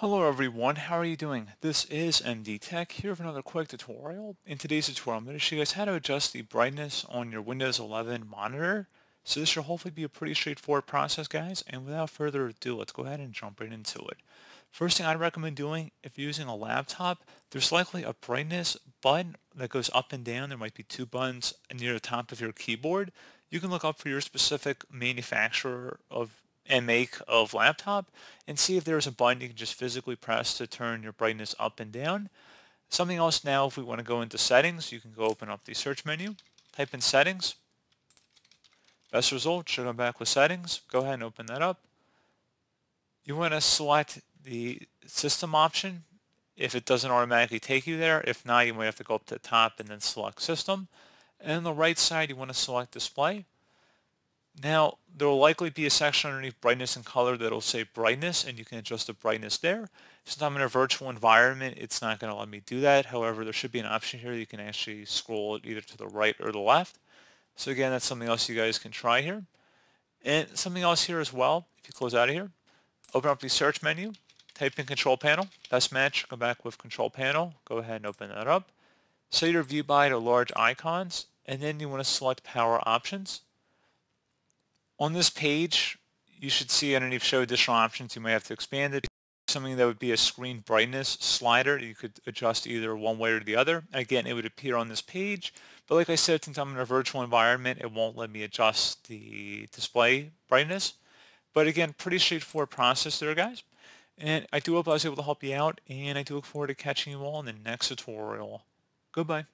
Hello everyone, how are you doing? This is MD Tech here with another quick tutorial. In today's tutorial, I'm going to show you guys how to adjust the brightness on your Windows 11 monitor. So this should hopefully be a pretty straightforward process, guys. And without further ado, let's go ahead and jump right into it. First thing I'd recommend doing, if you're using a laptop, there's likely a brightness button that goes up and down. There might be two buttons near the top of your keyboard. You can look up for your specific manufacturer of and make of laptop and see if there's a button you can just physically press to turn your brightness up and down. Something else now, if we want to go into settings, you can go open up the search menu, type in settings, best result should come back with settings. Go ahead and open that up. You want to select the system option if it doesn't automatically take you there. If not, you might have to go up to the top and then select system. And on the right side, you want to select display. Now, there will likely be a section underneath brightness and color that will say brightness, and you can adjust the brightness there. Since I'm in a virtual environment, it's not going to let me do that. However, there should be an option here. You can actually scroll either to the right or the left. So again, that's something else you guys can try here. And something else here as well, if you close out of here, open up the search menu, type in control panel, best match, come back with control panel, go ahead and open that up. Set your view by to large icons, and then you want to select power options. On this page, you should see underneath show additional options. You may have to expand it. Something that would be a screen brightness slider. You could adjust either one way or the other. Again, it would appear on this page. But like I said, since I'm in a virtual environment, it won't let me adjust the display brightness. But again, pretty straightforward process there, guys. And I do hope I was able to help you out, and I do look forward to catching you all in the next tutorial. Goodbye.